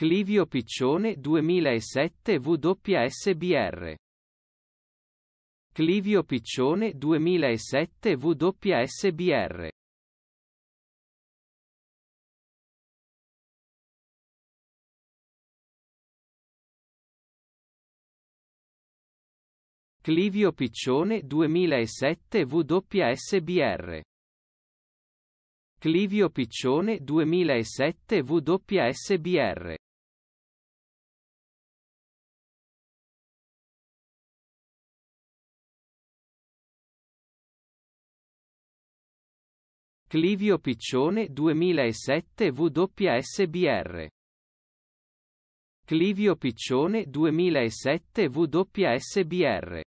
Clivio Piccione 2007 WSBR. Clivio Piccione 2007 WSBR. Clivio Piccione 2007 WSBR. Clivio Piccione 2007 WSBR. Clivio Piccione 2007 WSBR. Clivio Piccione 2007 WSBR.